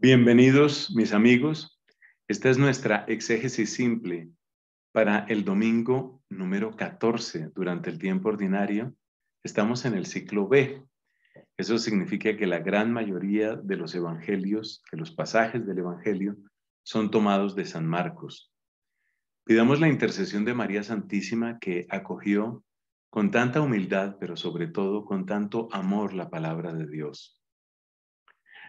Bienvenidos, mis amigos. Esta es nuestra exégesis simple para el domingo número 14 durante el tiempo ordinario. Estamos en el ciclo B. Eso significa que la gran mayoría de los evangelios, de los pasajes del evangelio, son tomados de San Marcos. Pidamos la intercesión de María Santísima que acogió con tanta humildad, pero sobre todo con tanto amor la palabra de Dios.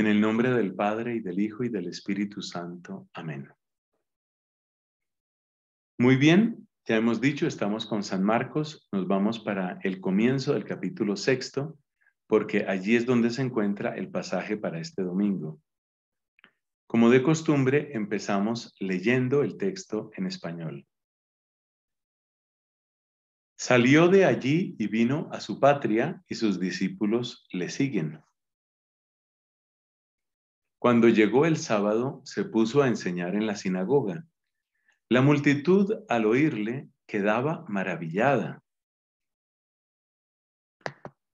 En el nombre del Padre y del Hijo y del Espíritu Santo. Amén. Muy bien, ya hemos dicho, estamos con San Marcos, nos vamos para el comienzo del capítulo sexto, porque allí es donde se encuentra el pasaje para este domingo. Como de costumbre, empezamos leyendo el texto en español. Salió de allí y vino a su patria y sus discípulos le siguen. Cuando llegó el sábado, se puso a enseñar en la sinagoga. La multitud, al oírle, quedaba maravillada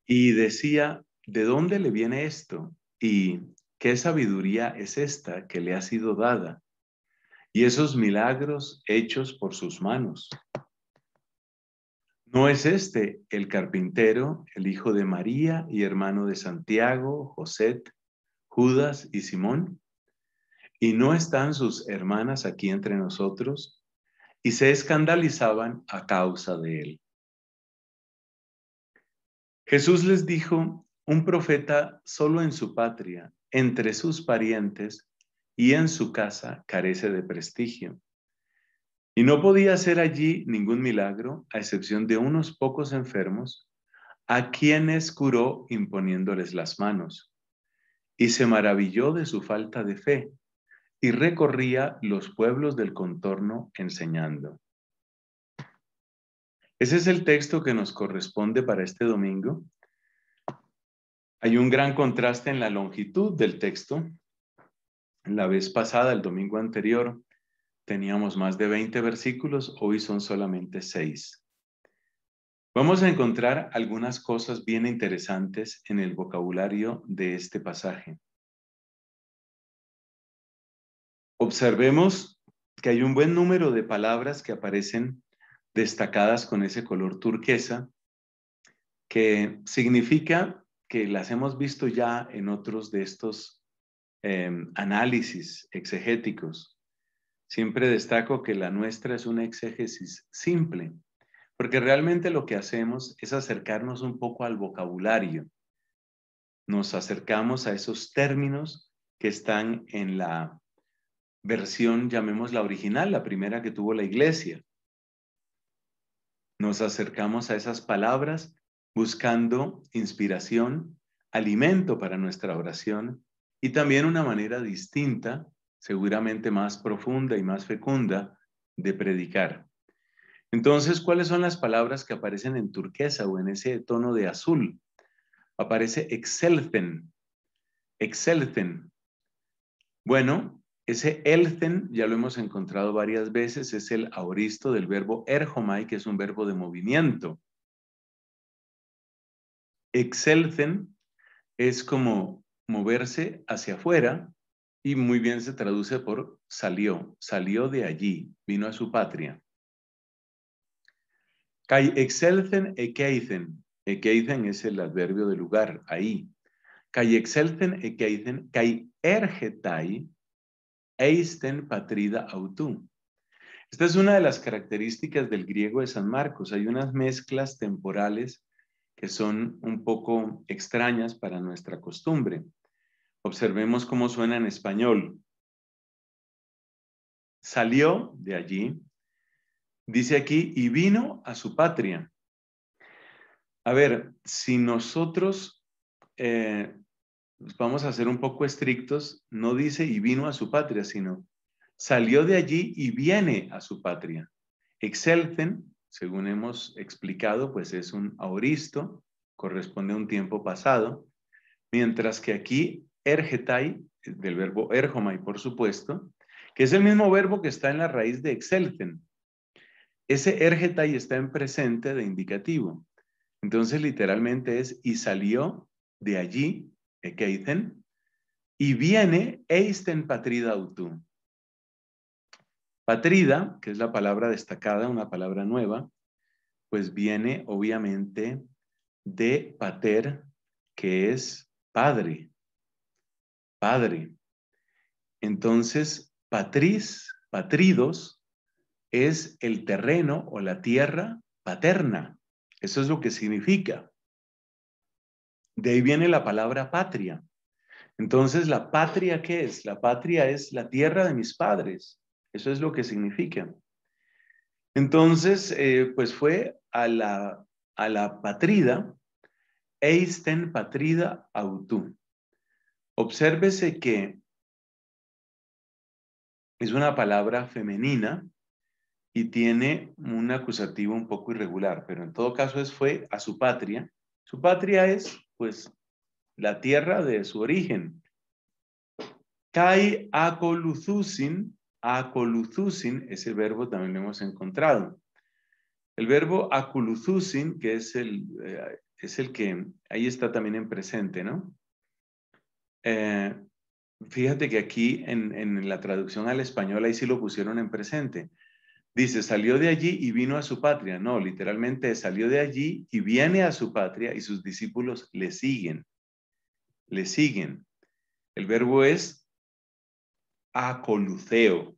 y decía, ¿de dónde le viene esto? ¿Y qué sabiduría es esta que le ha sido dada? Y esos milagros hechos por sus manos. ¿No es este el carpintero, el hijo de María y hermano de Santiago, José, Judas y Simón? ¿Y no están sus hermanas aquí entre nosotros? Y se escandalizaban a causa de él. Jesús les dijo, un profeta solo en su patria, entre sus parientes y en su casa carece de prestigio. Y no podía hacer allí ningún milagro, a excepción de unos pocos enfermos, a quienes curó imponiéndoles las manos y se maravilló de su falta de fe y recorría los pueblos del contorno enseñando. Ese es el texto que nos corresponde para este domingo. Hay un gran contraste en la longitud del texto. La vez pasada, el domingo anterior, teníamos más de 20 versículos, hoy son solamente seis. Vamos a encontrar algunas cosas bien interesantes en el vocabulario de este pasaje. Observemos que hay un buen número de palabras que aparecen destacadas con ese color turquesa, que significa que las hemos visto ya en otros de estos em, análisis exegéticos. Siempre destaco que la nuestra es una exégesis simple, porque realmente lo que hacemos es acercarnos un poco al vocabulario. Nos acercamos a esos términos que están en la versión, llamémosla original, la primera que tuvo la iglesia. Nos acercamos a esas palabras buscando inspiración, alimento para nuestra oración y también una manera distinta, seguramente más profunda y más fecunda, de predicar. Entonces, ¿cuáles son las palabras que aparecen en turquesa o en ese tono de azul? Aparece excelten, excelten. Bueno, ese elten ya lo hemos encontrado varias veces, es el auristo del verbo erjomai, que es un verbo de movimiento. Excelten es como moverse hacia afuera y muy bien se traduce por salió, salió de allí, vino a su patria. Kai E, e es el adverbio de lugar, ahí. Kai e kai ergetai, eisten patrida autú. Esta es una de las características del griego de San Marcos. Hay unas mezclas temporales que son un poco extrañas para nuestra costumbre. Observemos cómo suena en español. Salió de allí, Dice aquí, y vino a su patria. A ver, si nosotros eh, pues vamos a ser un poco estrictos, no dice y vino a su patria, sino salió de allí y viene a su patria. Excelten, según hemos explicado, pues es un auristo, corresponde a un tiempo pasado, mientras que aquí ergetai, del verbo erjomai, por supuesto, que es el mismo verbo que está en la raíz de excelten, ese ergetai está en presente de indicativo. Entonces, literalmente es, y salió de allí, ekeiten, y viene eisten patrida Autú Patrida, que es la palabra destacada, una palabra nueva, pues viene obviamente de pater, que es padre. Padre. Entonces, patris, patridos, es el terreno o la tierra paterna. Eso es lo que significa. De ahí viene la palabra patria. Entonces, ¿la patria qué es? La patria es la tierra de mis padres. Eso es lo que significa. Entonces, eh, pues fue a la, a la patrida, eisten patrida autum. Obsérvese que es una palabra femenina y tiene un acusativo un poco irregular, pero en todo caso es fue a su patria. Su patria es, pues, la tierra de su origen. Kai akoluthusin, akoluthusin, ese verbo también lo hemos encontrado. El verbo akoluthusin, que es el, eh, es el que ahí está también en presente, ¿no? Eh, fíjate que aquí en, en la traducción al español ahí sí lo pusieron en presente. Dice, salió de allí y vino a su patria. No, literalmente salió de allí y viene a su patria y sus discípulos le siguen. Le siguen. El verbo es acoluceo.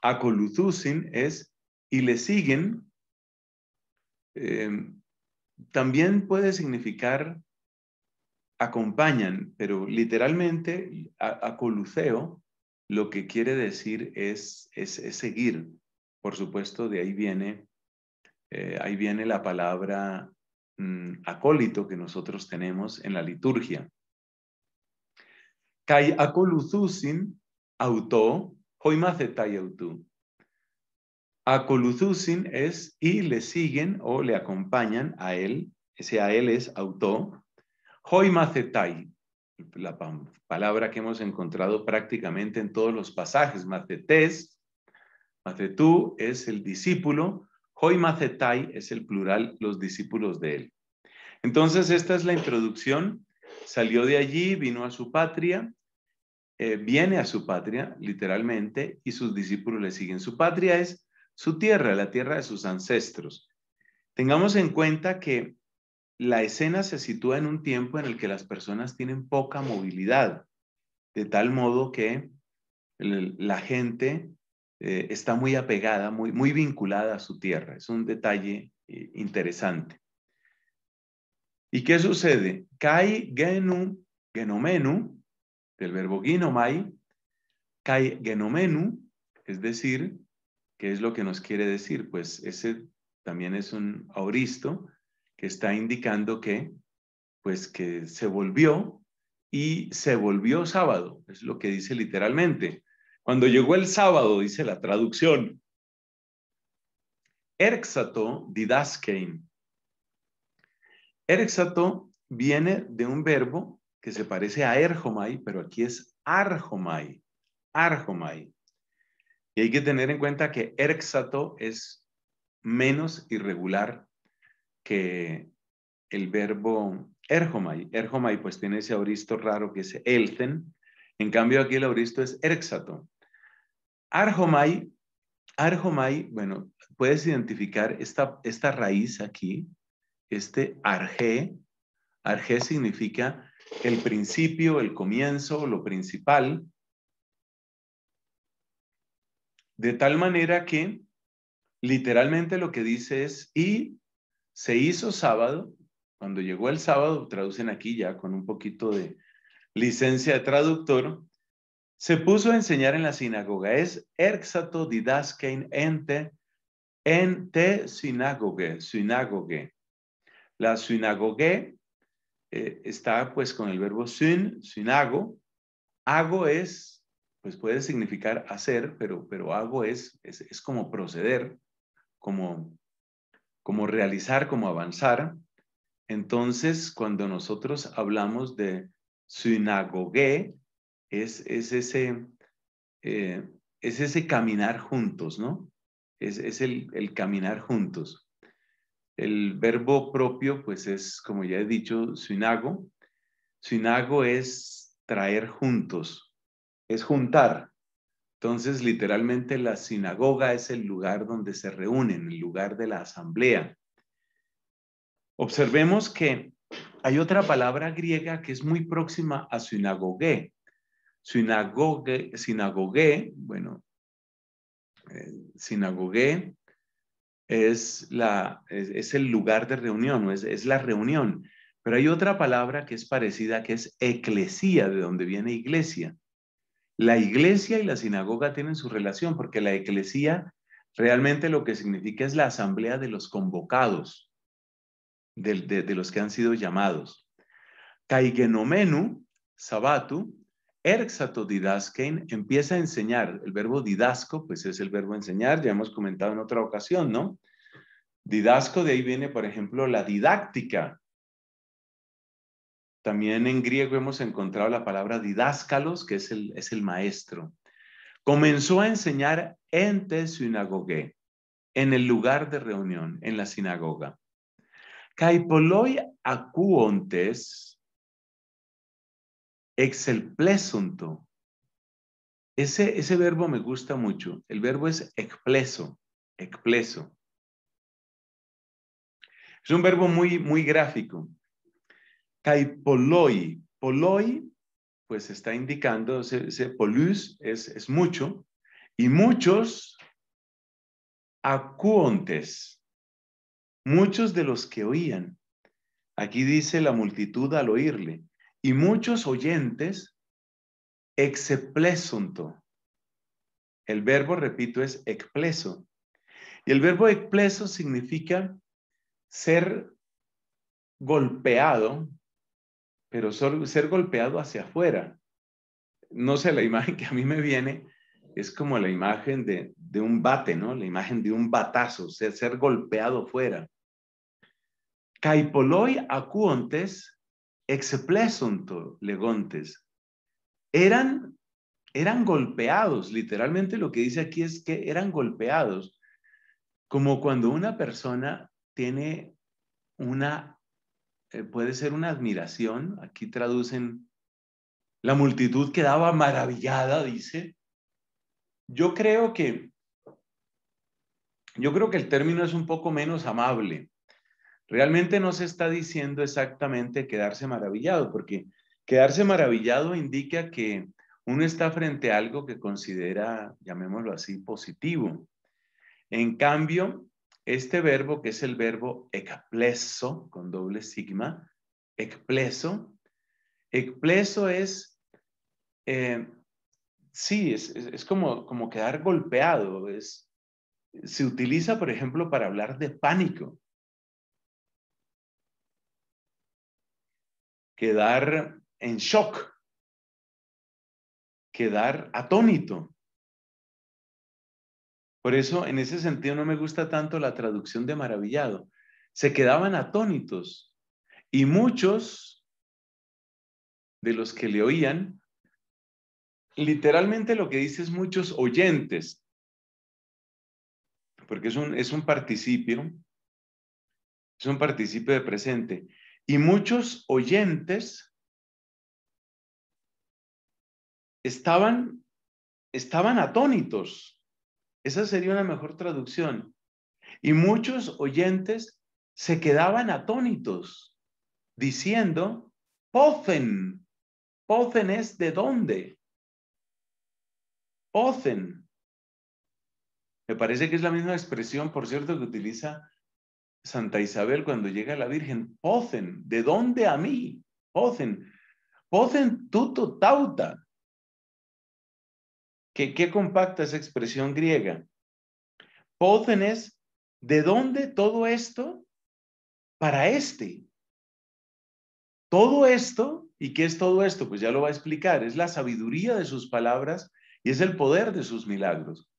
Acoluzusin es y le siguen. Em, también puede significar acompañan, pero literalmente acoluceo lo que quiere decir es, es seguir por supuesto, de ahí viene, eh, ahí viene la palabra mm, acólito que nosotros tenemos en la liturgia. Kai acoluzusin auto hoimacetai autu. Acoluzusin es y le siguen o le acompañan a él, ese a él es auto, hoimacetai, la palabra que hemos encontrado prácticamente en todos los pasajes, macetés, Macetú es el discípulo, Hoy macetai es el plural, los discípulos de él. Entonces, esta es la introducción. Salió de allí, vino a su patria, eh, viene a su patria, literalmente, y sus discípulos le siguen. Su patria es su tierra, la tierra de sus ancestros. Tengamos en cuenta que la escena se sitúa en un tiempo en el que las personas tienen poca movilidad, de tal modo que la gente eh, está muy apegada, muy, muy vinculada a su tierra. Es un detalle eh, interesante. ¿Y qué sucede? Kai genu, genomenu, del verbo ginomai, kai genomenu, es decir, ¿qué es lo que nos quiere decir? Pues ese también es un auristo que está indicando que, pues que se volvió y se volvió sábado, es lo que dice literalmente. Cuando llegó el sábado, dice la traducción, Erxato didaskein. Erxato viene de un verbo que se parece a erjomai, pero aquí es arjomai. Arjomai. Y hay que tener en cuenta que erxato es menos irregular que el verbo erjomai. Erjomai pues tiene ese auristo raro que es elten. En cambio aquí el auristo es erxato. Arjomai, Arjomai, bueno, puedes identificar esta, esta raíz aquí, este arge. Arge significa el principio, el comienzo, lo principal. De tal manera que literalmente lo que dice es, y se hizo sábado, cuando llegó el sábado, traducen aquí ya con un poquito de licencia de traductor, se puso a enseñar en la sinagoga. Es erxato didaskein ente en te sinagoge, sinagoge. La sinagoge eh, está pues con el verbo sin, sinago. Hago es, pues puede significar hacer, pero, pero hago es, es, como proceder, como, como realizar, como avanzar. Entonces, cuando nosotros hablamos de sinagoge, es, ese, eh, es ese caminar juntos, ¿no? Es, el, caminar juntos. El verbo propio, pues es, como ya he dicho, sinago. Sinago es traer juntos, es juntar. Entonces, literalmente, la sinagoga es el lugar donde se reúnen, el lugar de la asamblea. Observemos que hay otra palabra griega que es muy próxima a sinagogue, sinagogue, bueno, eh, es, la, es, el lugar de reunión, es, la reunión. Pero hay otra palabra que es parecida, que es eclesía, de donde viene iglesia. La iglesia y la sinagoga tienen su relación, porque la eclesía realmente lo que significa es la asamblea de los convocados, de, los que han sido llamados. Caigenomenu, sabatu, Erxato empieza a enseñar. El verbo didasco, pues es el verbo enseñar, ya hemos comentado en otra ocasión, ¿no? Didasco, de ahí viene, por ejemplo, la didáctica. También en griego hemos encontrado la palabra didáscalos, que es el, maestro. Comenzó a enseñar en te sinagogue, en el lugar de reunión, en la sinagoga. Caipoloi acuontes, exelplesunto. Ese, ese verbo me gusta mucho. El verbo es expleso, expleso. Es un verbo muy, muy gráfico. Caipoloi. Poloi, pues está indicando, ese, polus es, es mucho. Y muchos acuontes. Muchos de los que oían. Aquí dice la multitud al oírle y muchos oyentes exeplesunto. El verbo, repito, es expleso. Y el verbo expleso significa ser golpeado, pero ser golpeado hacia afuera. No sé, la imagen que a mí me viene es como la imagen de, un bate, ¿no? La imagen de un batazo, ser, ser golpeado fuera. Caipoloi acuontes exeplesonto legontes, eran, eran golpeados, literalmente lo que dice aquí es que eran golpeados, como cuando una persona tiene una, eh, puede ser una admiración, aquí traducen, la multitud quedaba maravillada, dice. Yo creo que, yo creo que el término es un poco menos amable Realmente no se está diciendo exactamente quedarse maravillado, porque quedarse maravillado indica que uno está frente a algo que considera, llamémoslo así, positivo. En cambio, este verbo, que es el verbo ekpleso, con doble sigma, ekpleso, ekpleso es, eh, sí, es, es, como, como quedar golpeado. Es, se utiliza, por ejemplo, para hablar de pánico. quedar en shock, quedar atónito. Por eso, en ese sentido, no me gusta tanto la traducción de maravillado. Se quedaban atónitos y muchos de los que le oían, literalmente lo que dice es muchos oyentes, porque es un, es un participio, es un participio de presente. Y muchos oyentes estaban, estaban atónitos. Esa sería una mejor traducción. Y muchos oyentes se quedaban atónitos, diciendo, Pozen, Pozen es de dónde. Pozen. Me parece que es la misma expresión, por cierto, que utiliza Santa Isabel cuando llega la Virgen, Pocen, ¿de dónde a mí? Pocen, Pocen tuto tauta. ¿Qué, qué compacta esa expresión griega? Pocen es, ¿de dónde todo esto? Para este. Todo esto, ¿y qué es todo esto? Pues ya lo va a explicar, es la sabiduría de sus palabras y es el poder de sus milagros.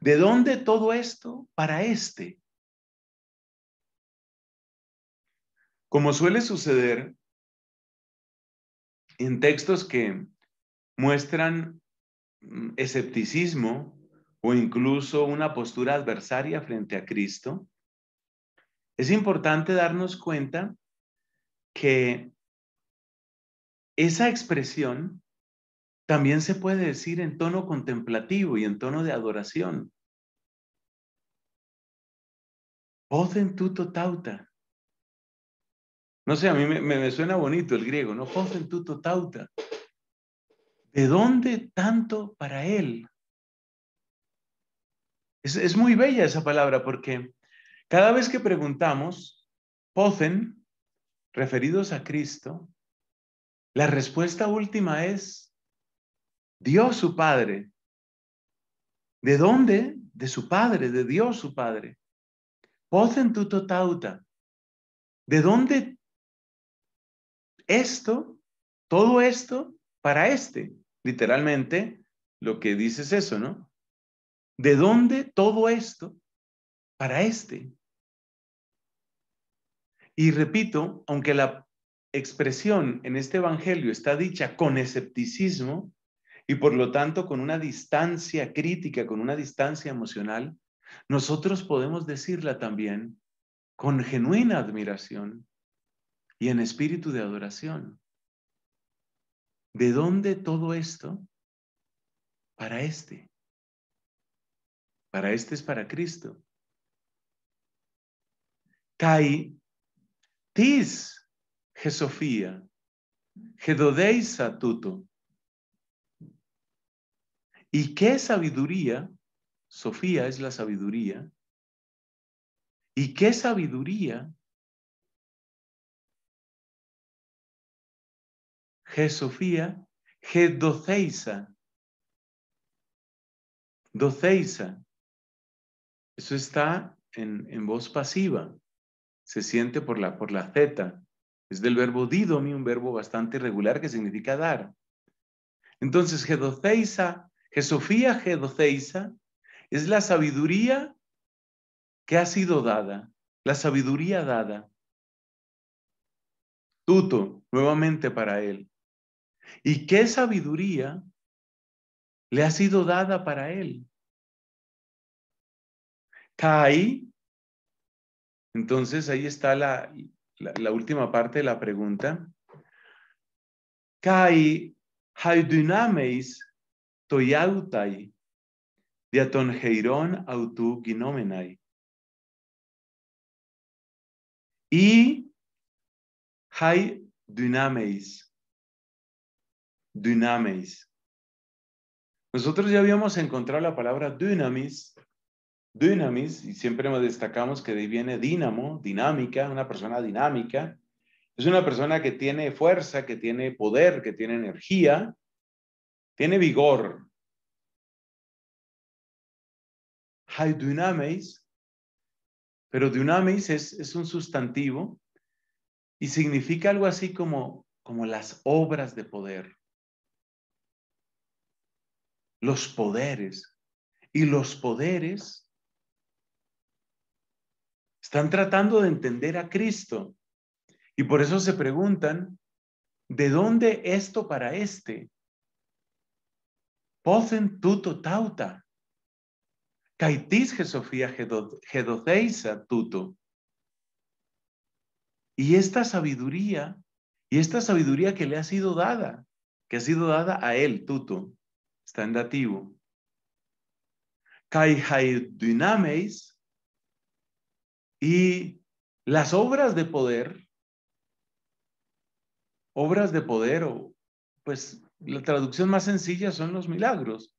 ¿De dónde todo esto para este? Como suele suceder en textos que muestran mm, escepticismo o incluso una postura adversaria frente a Cristo, es importante darnos cuenta que esa expresión también se puede decir en tono contemplativo y en tono de adoración. Oden tuto tauta. No sé, a mí me, suena bonito el griego, ¿no? Tuto tauta. ¿De dónde tanto para él? Es, muy bella esa palabra porque cada vez que preguntamos, pozen, referidos a Cristo, la respuesta última es Dios su Padre. ¿De dónde? De su Padre, de Dios su Padre. Pocen tuto tauta. ¿De dónde esto, todo esto para este. Literalmente lo que dice es eso, ¿no? ¿De dónde todo esto para este? Y repito, aunque la expresión en este Evangelio está dicha con escepticismo y por lo tanto con una distancia crítica, con una distancia emocional, nosotros podemos decirla también con genuina admiración y en espíritu de adoración. ¿De dónde todo esto? Para este. Para este es para Cristo. Kai tis Jesofía, gedodeis tuto. ¿Y qué sabiduría? Sofía es la sabiduría. ¿Y qué sabiduría Jesofía, Sofía, G Doceisa. Eso está en, voz pasiva. Se siente por la, por la Z. Es del verbo didomi, un verbo bastante irregular que significa dar. Entonces, Gedoceisa, jesofía, Gedoceisa, es la sabiduría que ha sido dada, la sabiduría dada. Tuto, nuevamente para él y qué sabiduría le ha sido dada para él. Kai, entonces ahí está la, última parte de la pregunta. Kai, haidunameis toyautai, diatongeirón autu ginomenai. Y haidunameis dynamis. Nosotros ya habíamos encontrado la palabra dynamis, dynamis, y siempre destacamos que viene dínamo, dinámica, una persona dinámica. Es una persona que tiene fuerza, que tiene poder, que tiene energía, tiene vigor. Hay dynamis, pero dynamis es, es un sustantivo y significa algo así como, como las obras de poder los poderes. Y los poderes están tratando de entender a Cristo. Y por eso se preguntan, ¿de dónde esto para este? Pocen tuto tauta. Caitis Jesofía gedoceisa tuto. Y esta sabiduría, y esta sabiduría que le ha sido dada, que ha sido dada a él, tuto, Está en dativo. Kai y las obras de poder, obras de poder, o pues la traducción más sencilla son los milagros.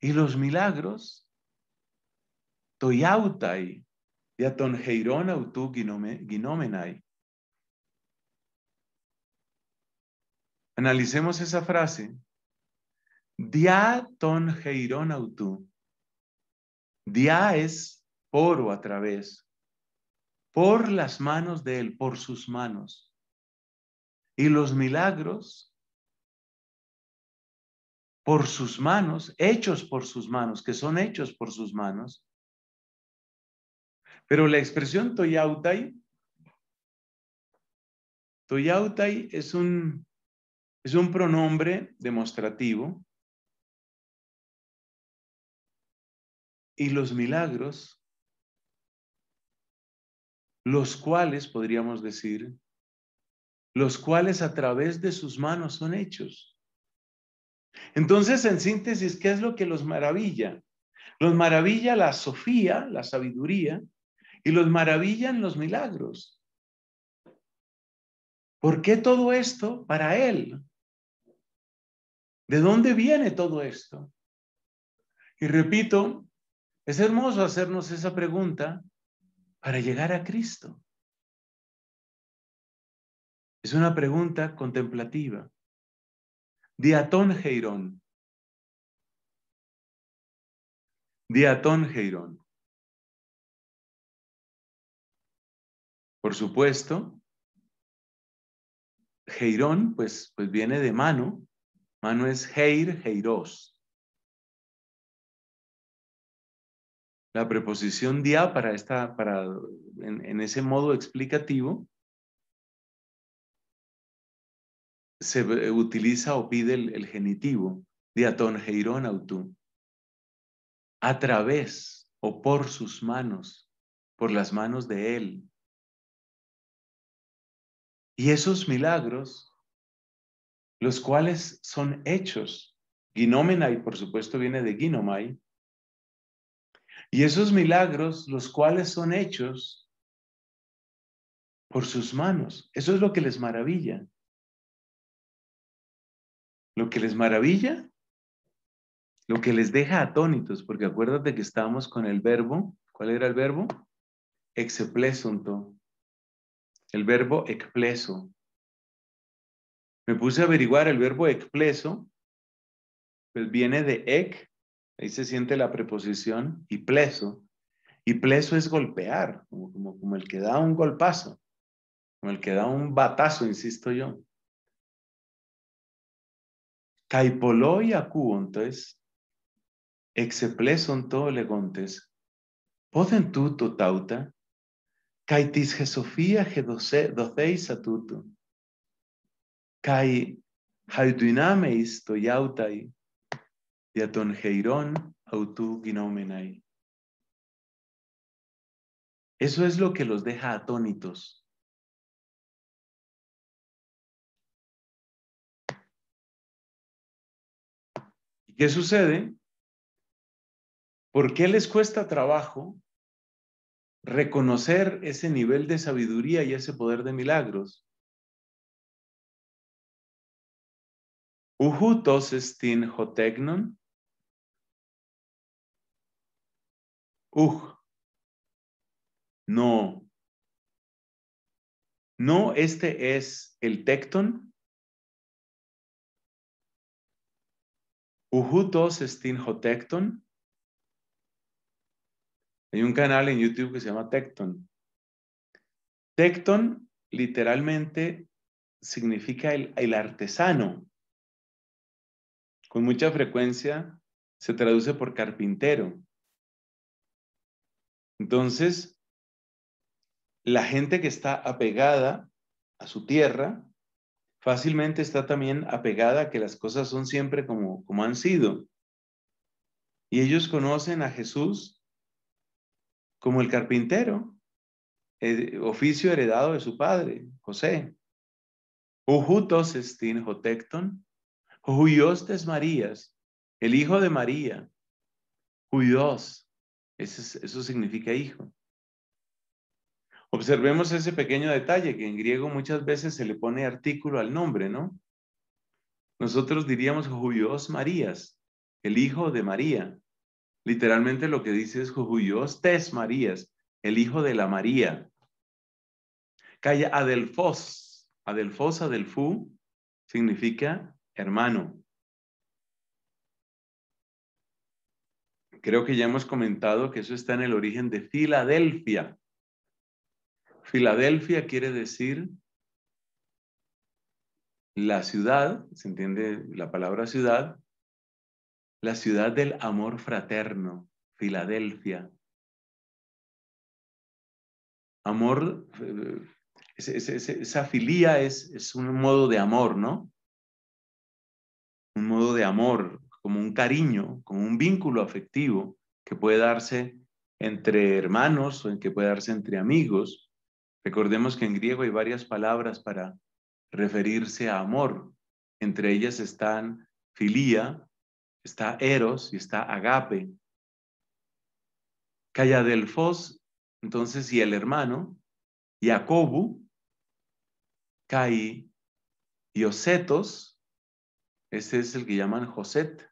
Y los milagros, toyautai, heiron autou ginomenai. Analicemos esa frase. Dia ton Dia es por o a través. Por las manos de él, por sus manos. Y los milagros por sus manos, hechos por sus manos, que son hechos por sus manos. Pero la expresión toyautai, toyautai es un, es un pronombre demostrativo y los milagros, los cuales, podríamos decir, los cuales a través de sus manos son hechos. Entonces, en síntesis, ¿qué es lo que los maravilla? Los maravilla la sofía, la sabiduría, y los maravillan los milagros. ¿Por qué todo esto para él? ¿De dónde viene todo esto? Y repito, es hermoso hacernos esa pregunta para llegar a Cristo. Es una pregunta contemplativa. Diatón Geirón. Diatón Geirón. Por supuesto, Geirón, pues, pues viene de mano. Mano es Geir, Geiros. la preposición dia para esta, para, en, ese modo explicativo, se utiliza o pide el, genitivo, diaton geirón a través o por sus manos, por las manos de él. Y esos milagros, los cuales son hechos, ginomenai por supuesto viene de ginomai, y esos milagros, los cuales son hechos por sus manos, eso es lo que les maravilla. Lo que les maravilla, lo que les deja atónitos, porque acuérdate que estábamos con el verbo, ¿cuál era el verbo? Exeplesunto, el verbo expleso. Me puse a averiguar el verbo expleso. pues viene de ec, Ahí se siente la preposición y pleso. Y pleso es golpear, como, el que da un golpazo, como el que da un batazo, insisto yo. Caipoló y acuontes, exeplesonto todo legontes, podentuto tauta, caitis jesofía gedoceis atuto, cai haiduinameis toyautai, Autu Eso es lo que los deja atónitos. ¿Y qué sucede? ¿Por qué les cuesta trabajo reconocer ese nivel de sabiduría y ese poder de milagros? Ujutos estin hotegnon. Uj, no. No, este es el tecton. Ujutos Tecton. Hay un canal en YouTube que se llama Tecton. Tecton literalmente significa el artesano. Con mucha frecuencia se traduce por carpintero. Entonces, la gente que está apegada a su tierra fácilmente está también apegada a que las cosas son siempre como, como han sido. Y ellos conocen a Jesús como el carpintero, eh, oficio heredado de su padre, José. Ujutos estin jotecton, es Marías, el hijo de María, huyos, eso, significa hijo. Observemos ese pequeño detalle que en griego muchas veces se le pone artículo al nombre, ¿no? Nosotros diríamos Jujuyos Marías, el hijo de María. Literalmente lo que dice es Jujuyos tes Marías, el hijo de la María. Calla Adelfos. Adelfos, Adelfu, significa hermano. Creo que ya hemos comentado que eso está en el origen de Filadelfia. Filadelfia quiere decir la ciudad, se entiende la palabra ciudad, la ciudad del amor fraterno, Filadelfia. Amor, eh, esa filía es, un modo de amor, ¿no? Un modo de amor, como un cariño, como un vínculo afectivo que puede darse entre hermanos o en que puede darse entre amigos. Recordemos que en griego hay varias palabras para referirse a amor. Entre ellas están filía, está eros y está agape. Cayadelfos, entonces, y el hermano, Jacobu, Cai y este es el que llaman Joset.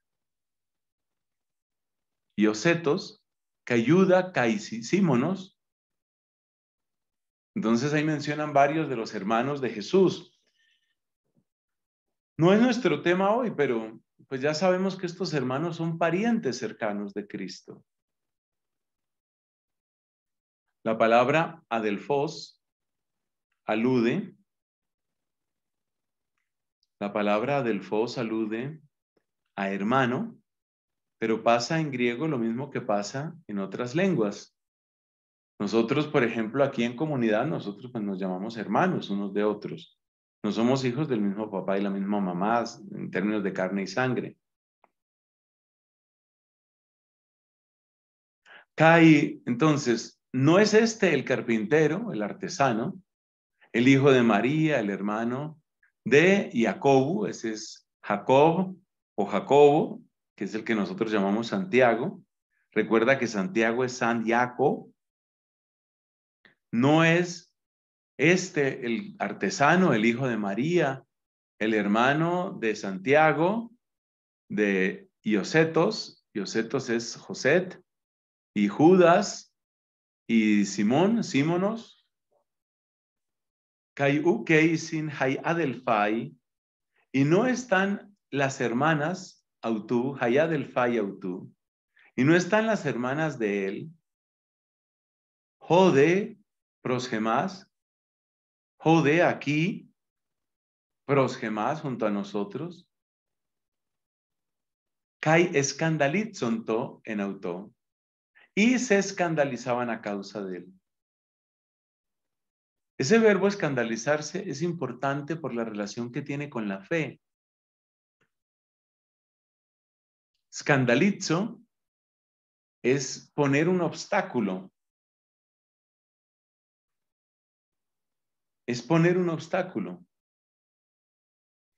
Y Osetos, que ayuda Caicímonos. Entonces ahí mencionan varios de los hermanos de Jesús. No es nuestro tema hoy, pero pues ya sabemos que estos hermanos son parientes cercanos de Cristo. La palabra Adelfos alude la palabra adelfos salude a hermano, pero pasa en griego lo mismo que pasa en otras lenguas. Nosotros, por ejemplo, aquí en comunidad, nosotros pues, nos llamamos hermanos unos de otros. No somos hijos del mismo papá y la misma mamá en términos de carne y sangre. Kai, entonces, ¿no es este el carpintero, el artesano, el hijo de María, el hermano de Jacobo, ese es Jacob o Jacobo, que es el que nosotros llamamos Santiago. Recuerda que Santiago es San Jacob. No es este el artesano, el hijo de María, el hermano de Santiago, de Iosetos. Iosetos es Joset y Judas y Simón, Simonos y no están las hermanas Autú, Adelfai Autú, y no están las hermanas de él, Jode prosgemas, Jode aquí, prosgemas junto a nosotros, Kai escandalizonto en auto, y se escandalizaban a causa de él. Ese verbo escandalizarse es importante por la relación que tiene con la fe. Escandalizo es poner un obstáculo. Es poner un obstáculo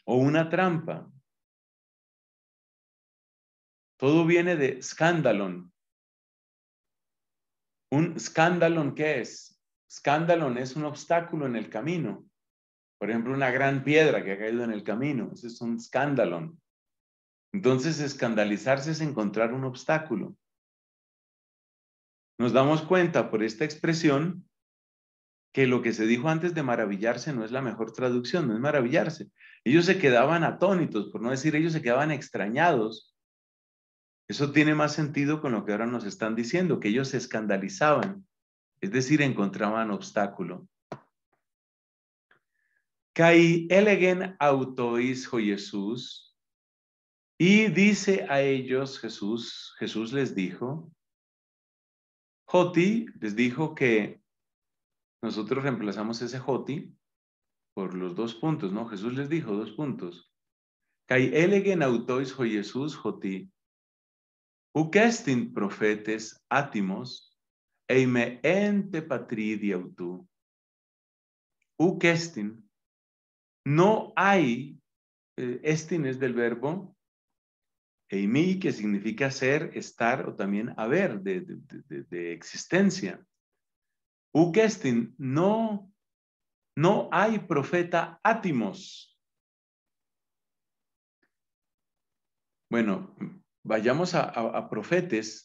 o una trampa. Todo viene de scandalon. ¿Un scandalon qué es? Escándalo es un obstáculo en el camino. Por ejemplo, una gran piedra que ha caído en el camino. Ese es un escándalo. Entonces, escandalizarse es encontrar un obstáculo. Nos damos cuenta por esta expresión que lo que se dijo antes de maravillarse no es la mejor traducción, no es maravillarse. Ellos se quedaban atónitos, por no decir ellos se quedaban extrañados. Eso tiene más sentido con lo que ahora nos están diciendo, que ellos se escandalizaban es decir, encontraban obstáculo. Caí elegen autois Jesús, y dice a ellos Jesús, Jesús les dijo, Joti les dijo que nosotros reemplazamos ese Joti por los dos puntos, ¿no? Jesús les dijo dos puntos. Kai elegen autois Jesús Joti, ukestin profetes átimos, eime No hay, eh, estin es del verbo eimi, que significa ser, estar o también haber, de, existencia. no, no hay profeta átimos. Bueno, vayamos a profetes.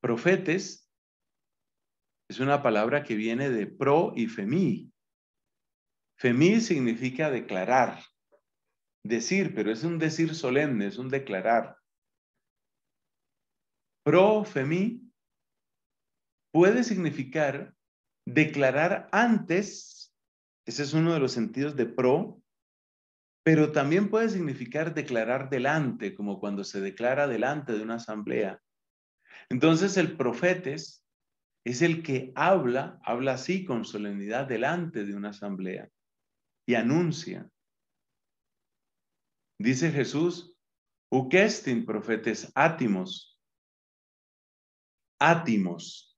Profetes es una palabra que viene de pro y femí. Femí significa declarar, decir, pero es un decir solemne, es un declarar. Pro, femí, puede significar declarar antes, ese es uno de los sentidos de pro, pero también puede significar declarar delante, como cuando se declara delante de una asamblea. Entonces el profetes es el que habla, habla así con solemnidad delante de una asamblea y anuncia. Dice Jesús, "Ukestin profetes átimos. Átimos.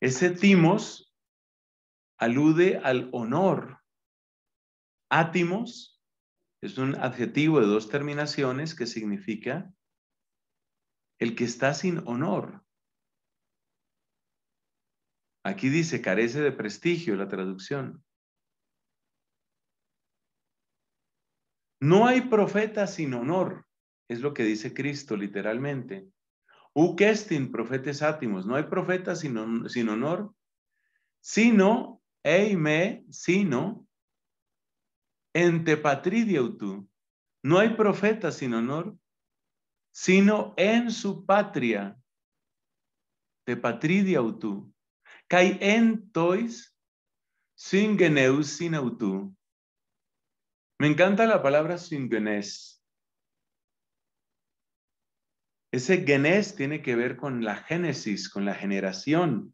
Ese timos alude al honor. Átimos es un adjetivo de dos terminaciones que significa el que está sin honor. Aquí dice, carece de prestigio la traducción. No hay profeta sin honor, es lo que dice Cristo literalmente. Ukestin profetes átimos, no hay profeta sin, honor, sino, eime, sino, en te patrídiautú no hay profeta sin honor, sino en su patria, te patrídiautú Kai tois sin sin Me encanta la palabra sin Ese genes tiene que ver con la génesis, con la generación,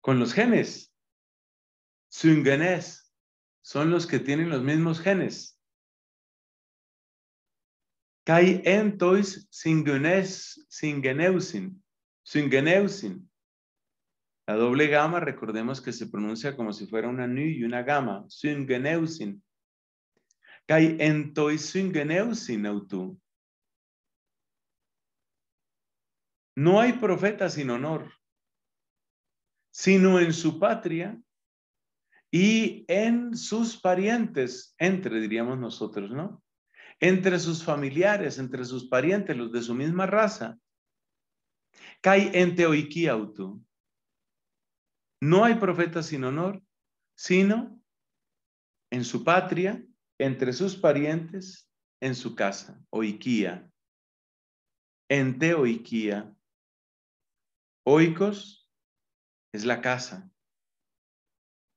con los genes. Sin son los que tienen los mismos genes. Kai tois sin genes, sin sin la doble gama, recordemos que se pronuncia como si fuera una nu y una gama. Syngeneusin. Kai entoi syngeneusin autu. No hay profeta sin honor, sino en su patria y en sus parientes, entre diríamos nosotros, ¿no? Entre sus familiares, entre sus parientes, los de su misma raza. Kai teoiki autu. No hay profeta sin honor, sino en su patria, entre sus parientes, en su casa, oikía, en teoikía. Oikos es la casa.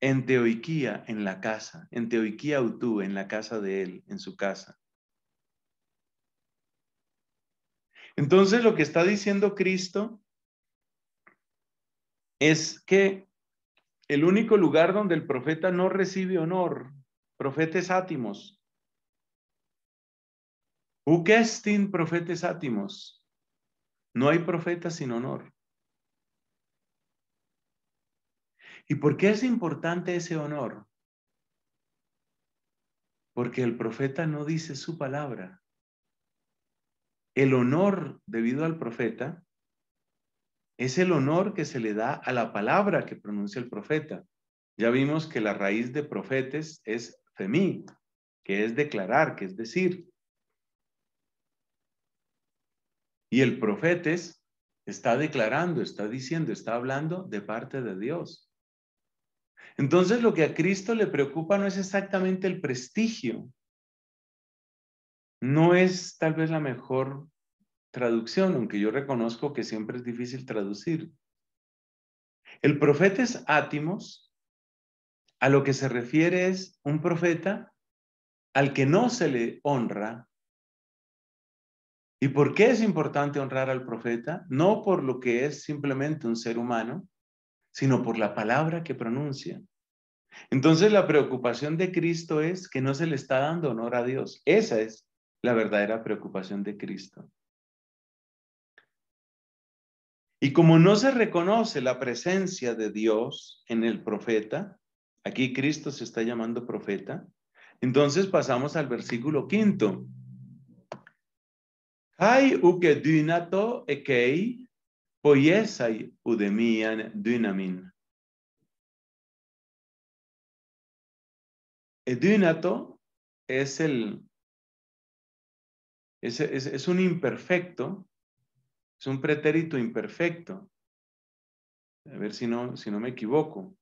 En teoikía, en la casa. En teoikía utú, en la casa de él, en su casa. Entonces lo que está diciendo Cristo es que el único lugar donde el profeta no recibe honor, profetes átimos. Ukestin profetes átimos. No hay profeta sin honor. ¿Y por qué es importante ese honor? Porque el profeta no dice su palabra. El honor debido al profeta es el honor que se le da a la palabra que pronuncia el profeta. Ya vimos que la raíz de profetes es femí, que es declarar, que es decir. Y el profetes está declarando, está diciendo, está hablando de parte de Dios. Entonces lo que a Cristo le preocupa no es exactamente el prestigio, no es tal vez la mejor traducción, aunque yo reconozco que siempre es difícil traducir. El profeta es átimos, a lo que se refiere es un profeta al que no se le honra. ¿Y por qué es importante honrar al profeta? No por lo que es simplemente un ser humano, sino por la palabra que pronuncia. Entonces la preocupación de Cristo es que no se le está dando honor a Dios. Esa es la verdadera preocupación de Cristo. Y como no se reconoce la presencia de Dios en el profeta, aquí Cristo se está llamando profeta, entonces pasamos al versículo quinto. Hay ekei dynamin. E es el es, un imperfecto es un pretérito imperfecto. A ver si no, si no me equivoco.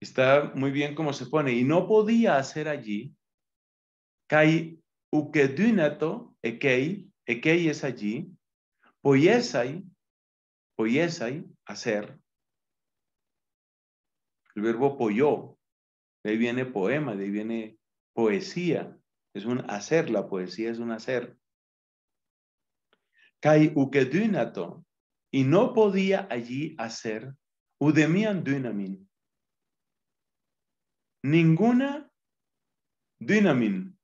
Está muy bien como se pone. Y no podía hacer allí. Kai ukedunato ekei. Ekei es allí. Poyesai. Poyesai, hacer. El verbo pollo De ahí viene poema, de ahí viene poesía. Es un hacer. La poesía es un hacer y no podía allí hacer udemian dynamin. Ninguna dynamin.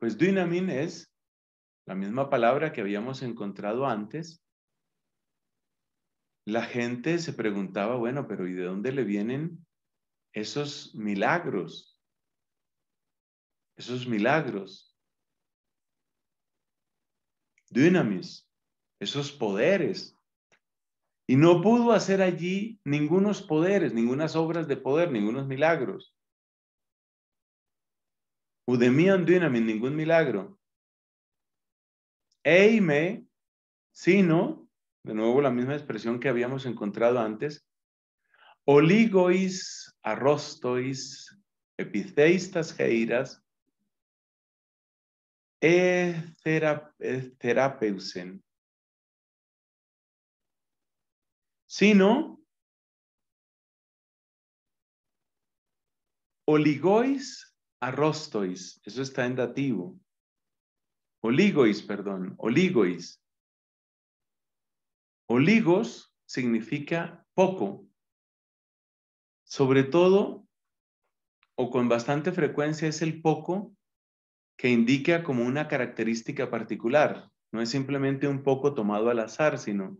Pues dynamin es la misma palabra que habíamos encontrado antes. La gente se preguntaba, bueno, pero ¿y de dónde le vienen esos milagros? Esos milagros. Dynamis esos poderes. Y no pudo hacer allí ningunos poderes, ningunas obras de poder, ningunos milagros. Udemian dynamin, ningún milagro. Eime, sino, de nuevo la misma expresión que habíamos encontrado antes, oligois, arrostois, epiceistas geiras, etherapeusen, e sino Oligois arrostois, eso está en dativo. Oligois, perdón, oligois. Oligos significa poco. Sobre todo, o con bastante frecuencia, es el poco que indica como una característica particular. No es simplemente un poco tomado al azar, sino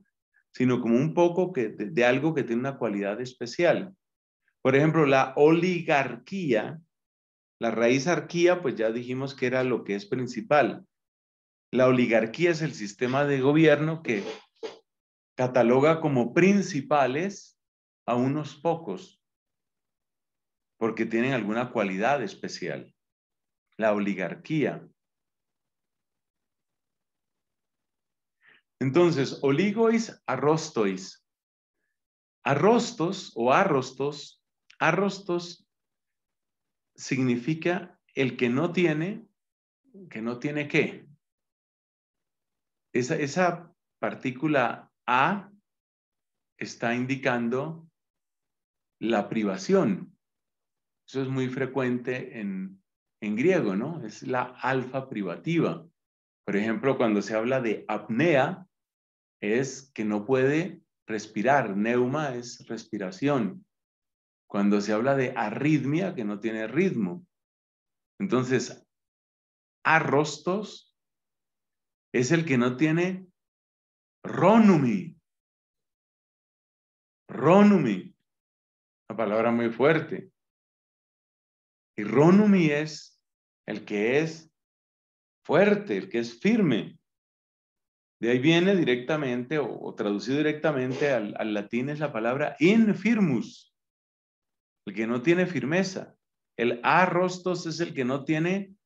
sino como un poco que, de, de algo que tiene una cualidad especial. Por ejemplo, la oligarquía, la raíz arquía, pues ya dijimos que era lo que es principal. La oligarquía es el sistema de gobierno que cataloga como principales a unos pocos, porque tienen alguna cualidad especial. La oligarquía. Entonces, oligois, arrostois. Arrostos o arrostos, arrostos significa el que no tiene, que no tiene qué. Esa, partícula A está indicando la privación. Eso es muy frecuente en griego, ¿no? Es la alfa privativa. Por ejemplo, cuando se habla de apnea, es que no puede respirar. Neuma es respiración. Cuando se habla de arritmia, que no tiene ritmo. Entonces, arrostos es el que no tiene ronumi. Ronumi, una palabra muy fuerte. Y ronumi es el que es fuerte, el que es firme. De ahí viene directamente o, traducido directamente al, latín es la palabra infirmus, el que no tiene firmeza. El arrostos es el que no tiene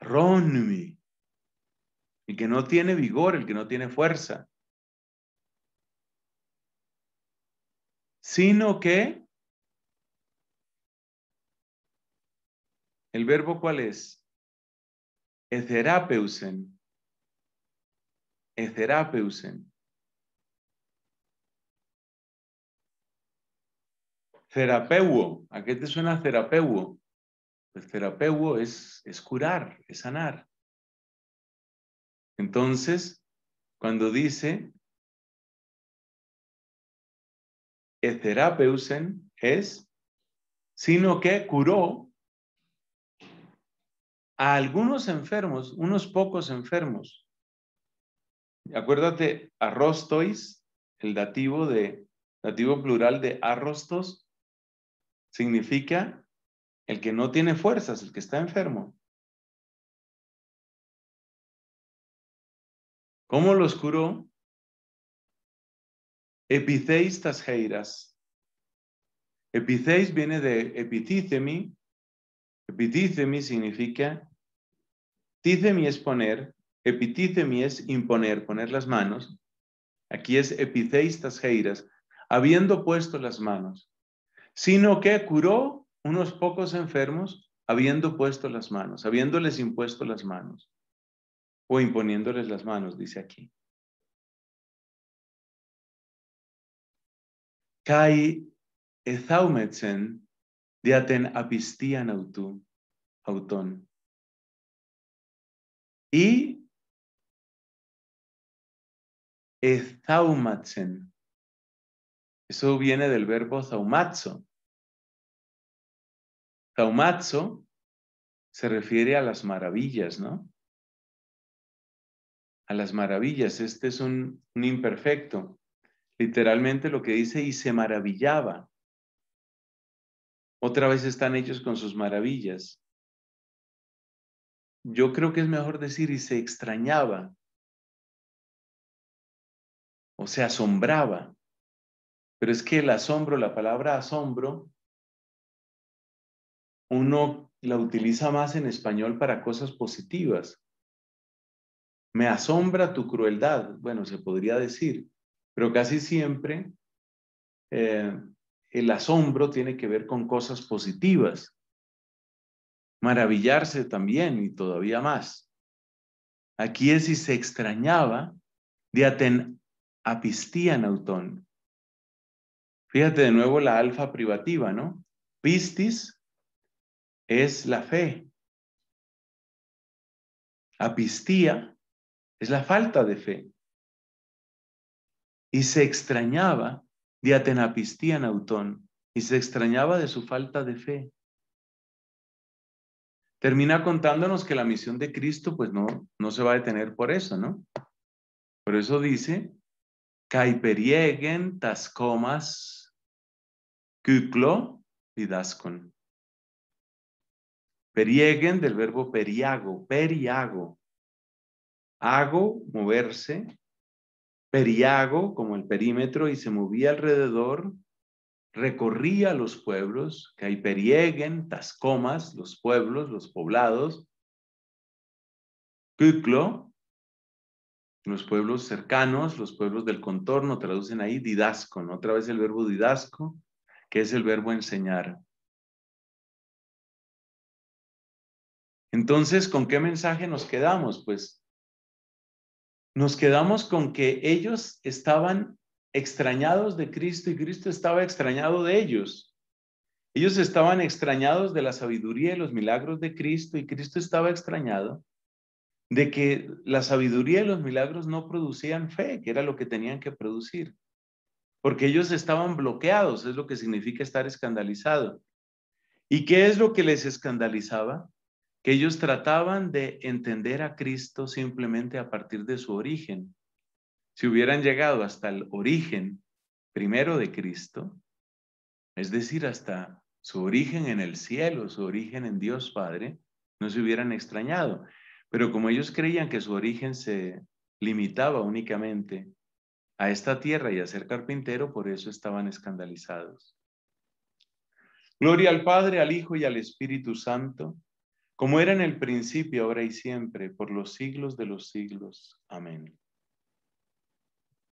ronmi, el que no tiene vigor, el que no tiene fuerza. Sino que el verbo cuál es? Etherapeusen ETHERAPEUSEN. Terapeuo. ¿A qué te suena terapeuo? Pues terapeuo es, es curar, es sanar. Entonces, cuando dice etherapeusen es, sino que curó a algunos enfermos, unos pocos enfermos. Acuérdate, arrostois, el dativo plural de arrostos significa el que no tiene fuerzas, el que está enfermo. ¿Cómo los curó? Epiceis heiras. Epiceis viene de epitícemi. Epitithemi significa, tithemi es poner, Epitítemi es imponer, poner las manos. Aquí es epiceistas heiras, habiendo puesto las manos, sino que curó unos pocos enfermos habiendo puesto las manos, habiéndoles impuesto las manos o imponiéndoles las manos, dice aquí. Kai ethaumetzen diaten apistian auton. Y Thaumatzen. Eso viene del verbo zaumatzo. Zaumatzo se refiere a las maravillas, ¿no? A las maravillas. Este es un, imperfecto. Literalmente lo que dice y se maravillaba. Otra vez están hechos con sus maravillas. Yo creo que es mejor decir y se extrañaba, o se asombraba. Pero es que el asombro, la palabra asombro, uno la utiliza más en español para cosas positivas. Me asombra tu crueldad, bueno, se podría decir, pero casi siempre eh, el asombro tiene que ver con cosas positivas. Maravillarse también y todavía más. Aquí es si se extrañaba de, aten Apistía Nautón. Fíjate de nuevo la alfa privativa, ¿no? Pistis es la fe. Apistía es la falta de fe. Y se extrañaba de atenapistía Nautón. y se extrañaba de su falta de fe. Termina contándonos que la misión de Cristo pues no, no se va a detener por eso, ¿no? Por eso dice Caiperieguen, tascomas. ciclo didascon. del verbo periago, periago. Hago, moverse. Periago, como el perímetro, y se movía alrededor, recorría los pueblos, Caiperieguen, Tascomas, los pueblos, los poblados. Cuclo, los pueblos cercanos, los pueblos del contorno, traducen ahí didasco, ¿no? otra vez el verbo didasco, que es el verbo enseñar. Entonces, ¿con qué mensaje nos quedamos? Pues nos quedamos con que ellos estaban extrañados de Cristo y Cristo estaba extrañado de ellos. Ellos estaban extrañados de la sabiduría y los milagros de Cristo y Cristo estaba extrañado de que la sabiduría y los milagros no producían fe, que era lo que tenían que producir, porque ellos estaban bloqueados, es lo que significa estar escandalizado. ¿Y qué es lo que les escandalizaba? Que ellos trataban de entender a Cristo simplemente a partir de su origen. Si hubieran llegado hasta el origen primero de Cristo, es decir, hasta su origen en el cielo, su origen en Dios Padre, no se hubieran extrañado. Pero como ellos creían que su origen se limitaba únicamente a esta tierra y a ser carpintero, por eso estaban escandalizados. Gloria al Padre, al Hijo y al Espíritu Santo, como era en el principio, ahora y siempre, por los siglos de los siglos. Amén.